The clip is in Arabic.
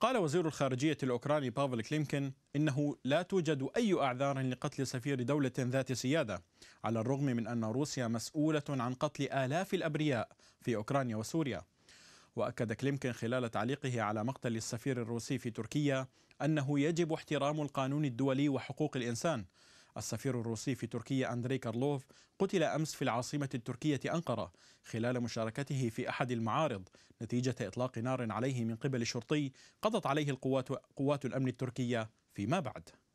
قال وزير الخارجية الأوكراني بافل كليمكن إنه لا توجد أي أعذار لقتل سفير دولة ذات سيادة على الرغم من أن روسيا مسؤولة عن قتل آلاف الأبرياء في أوكرانيا وسوريا وأكد كليمكن خلال تعليقه على مقتل السفير الروسي في تركيا أنه يجب احترام القانون الدولي وحقوق الإنسان السفير الروسي في تركيا أندري كارلوف قتل أمس في العاصمة التركية أنقرة خلال مشاركته في أحد المعارض نتيجة إطلاق نار عليه من قبل شرطي قضت عليه القوات قوات الأمن التركية فيما بعد